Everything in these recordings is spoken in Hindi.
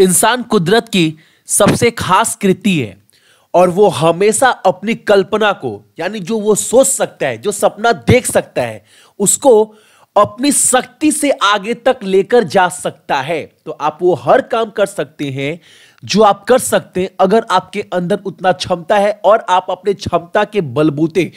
इंसान कुदरत की सबसे खास कृति है और वो हमेशा अपनी कल्पना को यानी जो वो सोच सकता है जो सपना देख सकता है उसको अपनी शक्ति से आगे तक लेकर जा सकता है तो आप वो हर काम कर सकते हैं जो आप कर सकते हैं अगर आपके अंदर उतना क्षमता है और आप अपने क्षमता के बलबूते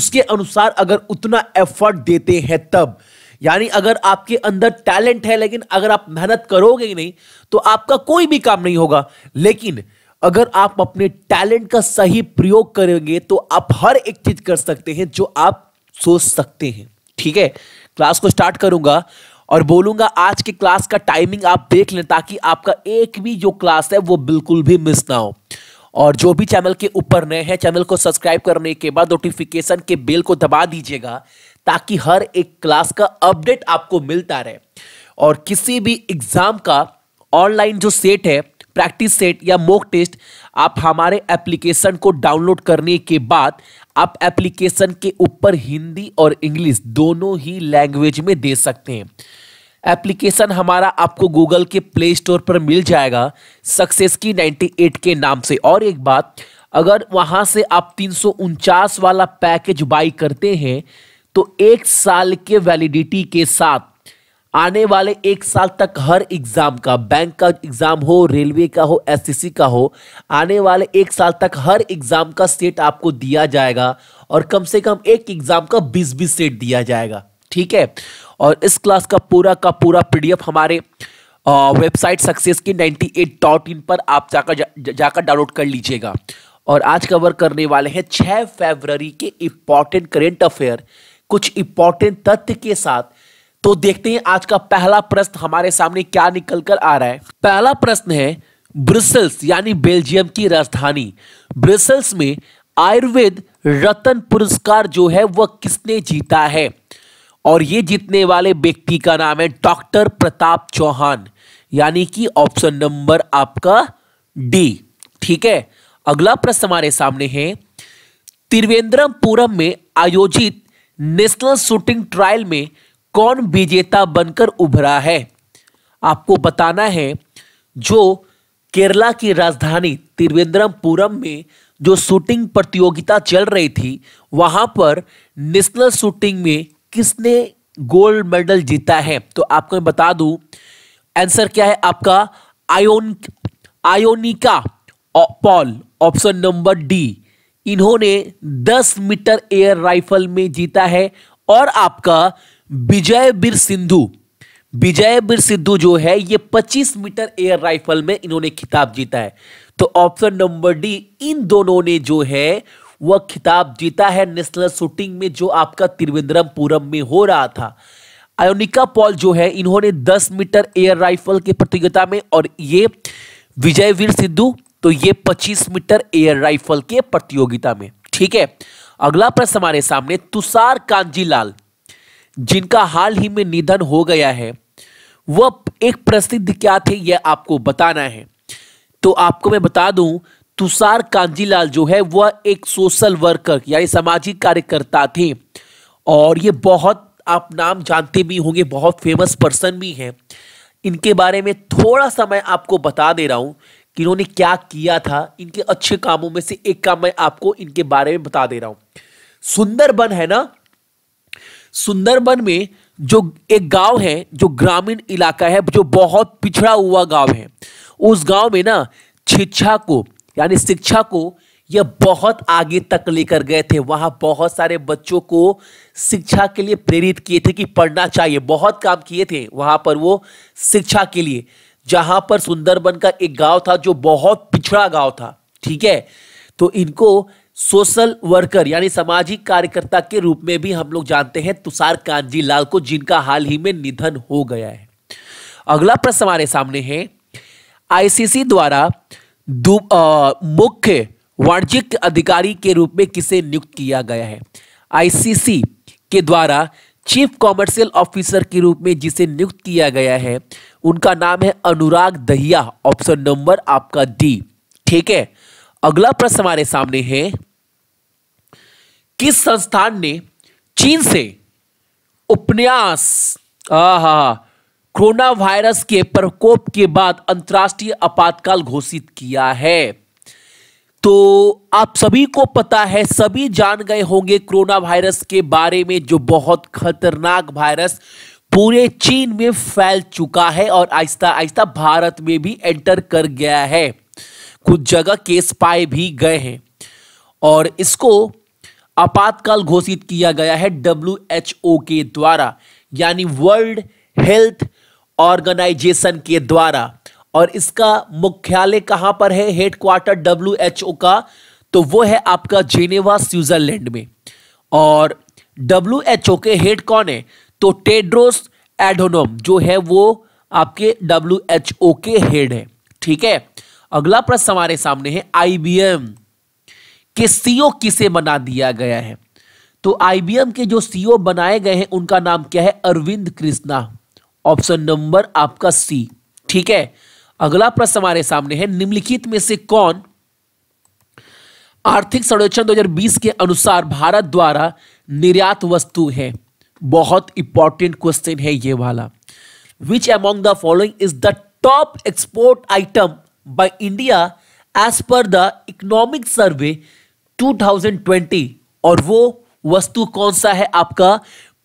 उसके अनुसार अगर उतना एफर्ट देते हैं तब यानी अगर आपके अंदर टैलेंट है लेकिन अगर आप मेहनत करोगे ही नहीं तो आपका कोई भी काम नहीं होगा लेकिन अगर आप अपने टैलेंट का सही प्रयोग करेंगे तो आप हर एक चीज कर सकते हैं जो आप सोच सकते हैं ठीक है क्लास को स्टार्ट करूंगा और बोलूंगा आज के क्लास का टाइमिंग आप देख लें ताकि आपका एक भी जो क्लास है वो बिल्कुल भी मिस ना हो और जो भी चैनल के ऊपर नए हैं चैनल को सब्सक्राइब करने के बाद नोटिफिकेशन के बेल को दबा दीजिएगा ताकि हर एक क्लास का अपडेट आपको मिलता रहे और किसी भी एग्ज़ाम का ऑनलाइन जो सेट है प्रैक्टिस सेट या मोक टेस्ट आप हमारे एप्लीकेशन को डाउनलोड करने के बाद आप एप्लीकेशन के ऊपर हिंदी और इंग्लिश दोनों ही लैंग्वेज में दे सकते हैं एप्लीकेशन हमारा आपको गूगल के प्ले स्टोर पर मिल जाएगा सक्सेस की 98 के नाम से और एक बात अगर वहाँ से आप तीन वाला पैकेज बाई करते हैं तो एक साल के वैलिडिटी के साथ आने वाले एक साल तक हर एग्ज़ाम का बैंक का एग्ज़ाम हो रेलवे का हो एसएससी का हो आने वाले एक साल तक हर एग्ज़ाम का सेट आपको दिया जाएगा और कम से कम एक एग्ज़ाम का बीस बीस सेट दिया जाएगा ठीक है और इस क्लास का पूरा का पूरा पीडीएफ हमारे वेबसाइट सक्सेस की नाइन्टी एट डॉट इन पर आप जाकर जा, जाकर डाउनलोड कर लीजिएगा और आज कवर करने वाले हैं छः फेबररी के इम्पॉर्टेंट करेंट अफेयर कुछ इंपॉर्टेंट तथ्य के साथ तो देखते हैं आज का पहला प्रश्न हमारे सामने क्या निकल कर आ रहा है पहला प्रश्न है ब्रिसल्स यानी बेल्जियम की राजधानी ब्रुसल्स में आयुर्वेद रतन पुरस्कार जो है वह किसने जीता है और ये जीतने वाले व्यक्ति का नाम है डॉक्टर प्रताप चौहान यानी कि ऑप्शन नंबर आपका डी ठीक है अगला प्रश्न हमारे सामने है त्रिवेंद्रमपुरम में आयोजित नेशनल शूटिंग ट्रायल में कौन विजेता बनकर उभरा है आपको बताना है जो केरला की राजधानी त्रिवेंद्रमपुरम में जो शूटिंग प्रतियोगिता चल रही थी वहां पर नेशनल शूटिंग में किसने गोल्ड मेडल जीता है तो आपको मैं बता दूं आंसर क्या है आपका आयोन Ayonika Paul option number D इन्होंने 10 मीटर एयर राइफल में जीता है और आपका विजय बीर सिंधु विजय बीर सिद्धू जो है ये 25 मीटर एयर राइफल में इन्होंने खिताब जीता है तो ऑप्शन नंबर डी इन दोनों ने जो है वह खिताब जीता है नेशनल शूटिंग में जो आपका त्रिवेंद्रमपुरम में हो रहा था आयोनिका पॉल जो है इन्होंने 10 मीटर एयर राइफल की प्रतियोगिता में और ये विजय वीर सिद्धू तो ये 25 मीटर एयर राइफल के प्रतियोगिता में ठीक है अगला प्रश्न हमारे सामने तुषार कांजीलाल जिनका हाल ही में निधन हो गया है वह एक प्रसिद्ध क्या थे यह आपको बताना है तो आपको मैं बता दूं तुषार कांजीलाल जो है वह एक सोशल वर्कर यानी सामाजिक कार्यकर्ता थे और ये बहुत आप नाम जानते भी होंगे बहुत फेमस पर्सन भी हैं इनके बारे में थोड़ा सा मैं आपको बता दे रहा हूं कि इन्होंने क्या किया था इनके अच्छे कामों में से एक काम मैं आपको इनके बारे में बता दे रहा हूं सुंदरबन है ना सुंदरबन में जो एक गांव है जो ग्रामीण इलाका है जो बहुत पिछड़ा हुआ गांव है उस गांव में ना शिक्षा को यानी शिक्षा को यह बहुत आगे तक लेकर गए थे वहाँ बहुत सारे बच्चों को शिक्षा के लिए प्रेरित किए थे कि पढ़ना चाहिए बहुत काम किए थे वहाँ पर वो शिक्षा के लिए जहां पर सुंदरबन का एक गांव था जो बहुत पिछड़ा गांव था ठीक है तो इनको सोशल वर्कर यानी सामाजिक कार्यकर्ता के रूप में भी हम लोग जानते हैं तुषार कांजी लाल को जिनका हाल ही में निधन हो गया है अगला प्रश्न हमारे सामने है आईसीसी द्वारा मुख्य वाणिज्यिक अधिकारी के रूप में किसे नियुक्त किया गया है आईसीसी के द्वारा चीफ कॉमर्शियल ऑफिसर के रूप में जिसे नियुक्त किया गया है उनका नाम है अनुराग दहिया ऑप्शन नंबर आपका डी ठीक है अगला प्रश्न हमारे सामने है किस संस्थान ने चीन से उपन्यास हा कोरोना वायरस के प्रकोप के बाद अंतर्राष्ट्रीय आपातकाल घोषित किया है तो आप सभी को पता है सभी जान गए होंगे कोरोना वायरस के बारे में जो बहुत खतरनाक वायरस पूरे चीन में फैल चुका है और आहिस्ता आहिस्ता भारत में भी एंटर कर गया है कुछ जगह केस पाए भी गए हैं और इसको आपातकाल घोषित किया गया है डब्ल्यू के द्वारा यानी वर्ल्ड हेल्थ ऑर्गेनाइजेशन के द्वारा और इसका मुख्यालय कहां पर है हेडक्वार्टर डब्ल्यू एच ओ का तो वो है आपका जेनेवा स्विट्जरलैंड में और डब्ल्यू एच ओ के हेड कौन है तो टेड्रोस एडोनोम जो है वो आपके डब्ल्यू एच ओ के हेड है ठीक है अगला प्रश्न हमारे सामने है आईबीएम के सीओ e किसे बना दिया गया है तो आईबीएम के जो सीओ e बनाए गए हैं उनका नाम क्या है अरविंद कृष्णा ऑप्शन नंबर आपका सी ठीक है अगला प्रश्न हमारे सामने है निम्नलिखित में से कौन आर्थिक सर्वेक्षण 2020 के अनुसार भारत द्वारा निर्यात वस्तु है बहुत इंपॉर्टेंट क्वेश्चन है ये वाला which among the following is the top export item by India as per the economic survey 2020 और वो वस्तु कौन सा है आपका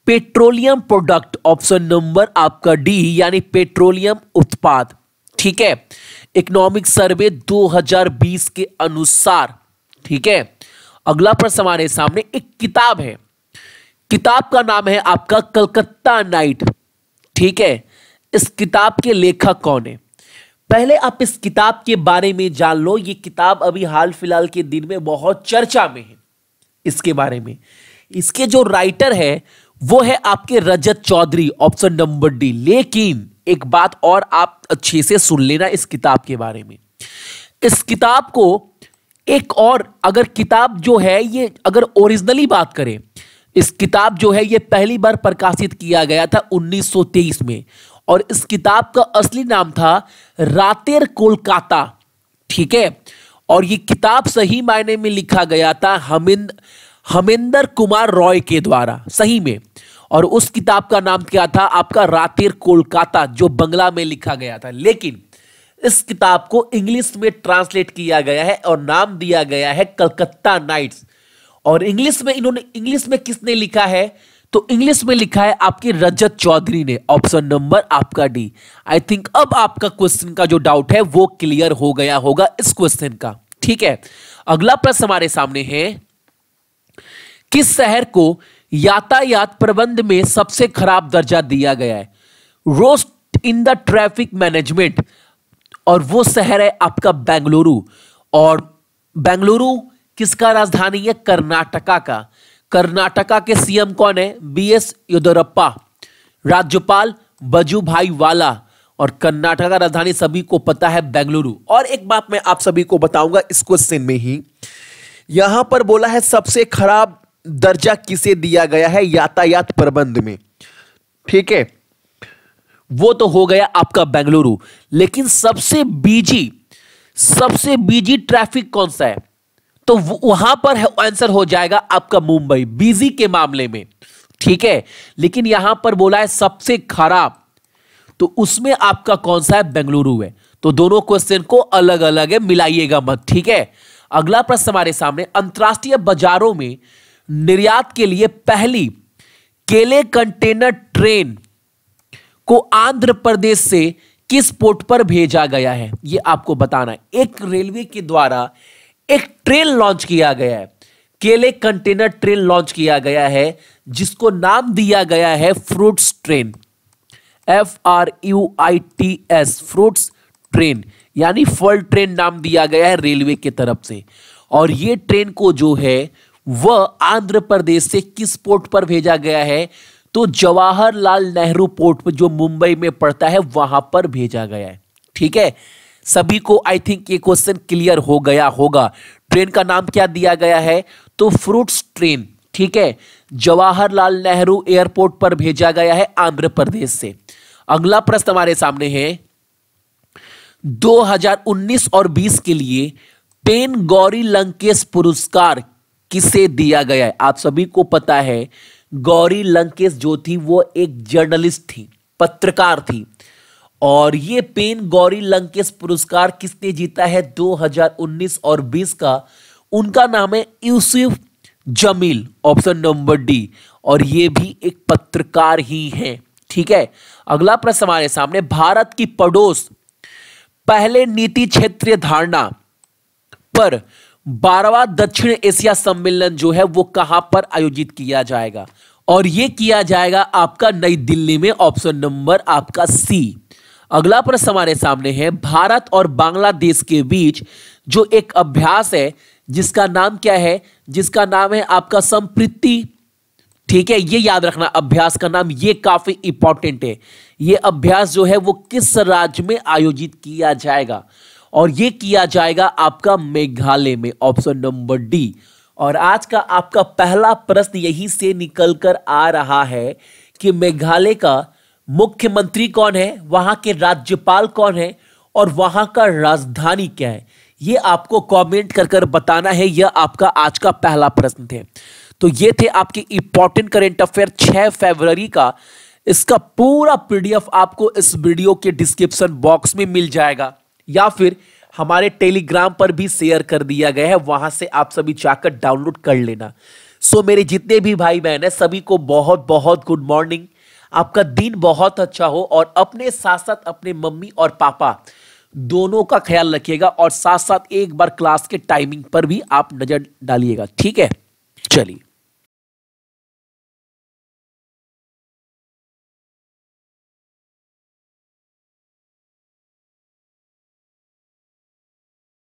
पेट्रोलियम प्रोडक्ट ऑप्शन नंबर आपका डी यानी पेट्रोलियम उत्पाद ठीक है इकोनॉमिक सर्वे 2020 के अनुसार ठीक है अगला प्रश्न हमारे सामने एक किताब है किताब का नाम है आपका कलकत्ता नाइट ठीक है इस किताब के लेखक कौन है पहले आप इस किताब के बारे में जान लो ये किताब अभी हाल फिलहाल के दिन में बहुत चर्चा में है इसके बारे में इसके जो राइटर है वो है आपके Rajat Chaudhary option number D लेकिन एक बात और आप अच्छे से सुन लेना इस किताब के बारे में इस किताब को एक और अगर किताब जो है ये अगर ओरिजिनली बात करें इस किताब जो है ये पहली बार प्रकाशित किया गया था 1923 में और इस किताब का असली नाम था रातेर कोलकाता ठीक है और ये किताब सही मायने में लिखा गया था हमिंद हमिंदर कुमार रॉय के द्वारा सही में और उस किताब का नाम क्या था आपका रातिर कोलकाता जो बंगला में लिखा गया था लेकिन इस किताब को इंग्लिश में ट्रांसलेट किया गया है और नाम दिया गया है कलकत्ता नाइट्स और इंग्लिश में इन्होंने इंग्लिश में किसने लिखा है तो इंग्लिश में लिखा है आपकी रजत चौधरी ने ऑप्शन नंबर आपका डी आई थिंक अब आपका क्वेश्चन का जो डाउट है वो क्लियर हो गया होगा इस क्वेश्चन का ठीक है अगला प्रश्न हमारे सामने है किस शहर को यातायात प्रबंध में सबसे खराब दर्जा दिया गया है roast in the traffic management और वो शहर है आपका बेंगलुरु और बेंगलुरु किसका राजधानी है कर्नाटका का कर्नाटका के सीएम कौन है बी एस येदुरप्पा राज्यपाल भाई वाला और कर्नाटका का राजधानी सभी को पता है बेंगलुरु और एक बात मैं आप सभी को बताऊंगा इस क्वेश्चन में ही यहां पर बोला है सबसे खराब दर्जा किसे दिया गया है यातायात प्रबंध में ठीक है वो तो हो गया आपका बेंगलुरु लेकिन सबसे बीजी सबसे बीजी ट्रैफिक कौन सा है तो वहां पर आंसर हो जाएगा आपका मुंबई बीजी के मामले में ठीक है लेकिन यहां पर बोला है सबसे खराब तो उसमें आपका कौन सा है बेंगलुरु है तो दोनों क्वेश्चन को अलग अलग है मिलाइएगा मत ठीक है अगला प्रश्न हमारे सामने अंतरराष्ट्रीय बाजारों में निर्यात के लिए पहली केले कंटेनर ट्रेन को आंध्र प्रदेश से किस पोर्ट पर भेजा गया है यह आपको बताना है एक रेलवे के द्वारा एक ट्रेन लॉन्च किया गया है केले कंटेनर ट्रेन लॉन्च किया गया है जिसको नाम दिया गया है fruits train F R U I T S fruits train यानी फल ट्रेन नाम दिया गया है रेलवे के तरफ से और ये ट्रेन को जो है वह आंध्र प्रदेश से किस पोर्ट पर भेजा गया है तो जवाहरलाल नेहरू पोर्ट पर जो मुंबई में पड़ता है वहां पर भेजा गया है ठीक है सभी को आई थिंक ये क्वेश्चन क्लियर हो गया होगा ट्रेन का नाम क्या दिया गया है तो फ्रूट्स ट्रेन ठीक है जवाहरलाल नेहरू एयरपोर्ट पर भेजा गया है आंध्र प्रदेश से अगला प्रश्न हमारे सामने है 2019 और 20 के लिए पेन गौरी लंकेश पुरस्कार किसे दिया गया है आप सभी को पता है गौरी लंकेश जो थी वो एक जर्नलिस्ट थी पत्रकार थी और ये पेन गौरी लंकेश पुरस्कार किसने जीता है 2019 और 20 का उनका नाम है Yusuf Jameel option number D और ये भी एक पत्रकार ही है ठीक है अगला प्रश्न हमारे सामने भारत की पड़ोस पहले नीति क्षेत्रीय धारणा पर बारहवा दक्षिण एशिया सम्मेलन जो है वो कहां पर आयोजित किया जाएगा और ये किया जाएगा आपका नई दिल्ली में ऑप्शन नंबर आपका सी अगला प्रश्न हमारे सामने है भारत और बांग्लादेश के बीच जो एक अभ्यास है जिसका नाम क्या है जिसका नाम है आपका संप्रीति ठीक है ये याद रखना अभ्यास का नाम ये काफी इंपॉर्टेंट है ये अभ्यास जो है वो किस राज्य में आयोजित किया जाएगा और ये किया जाएगा आपका मेघालय में ऑप्शन नंबर डी और आज का आपका पहला प्रश्न यहीं से निकल कर आ रहा है कि मेघालय का मुख्यमंत्री कौन है वहां के राज्यपाल कौन है और वहां का राजधानी क्या है ये आपको कमेंट कर कर बताना है यह आपका आज का पहला प्रश्न थे तो ये थे आपके इंपॉर्टेंट करेंट अफेयर 6 फरवरी का इसका पूरा पीडीएफ आपको इस वीडियो के डिस्क्रिप्शन बॉक्स में मिल जाएगा या फिर हमारे टेलीग्राम पर भी शेयर कर दिया गया है वहां से आप सभी जाकर डाउनलोड कर लेना सो मेरे जितने भी भाई बहन है सभी को बहुत बहुत गुड मॉर्निंग आपका दिन बहुत अच्छा हो और अपने साथ साथ अपने मम्मी और पापा दोनों का ख्याल रखिएगा और साथ साथ एक बार क्लास के टाइमिंग पर भी आप नजर डालिएगा ठीक है चलिए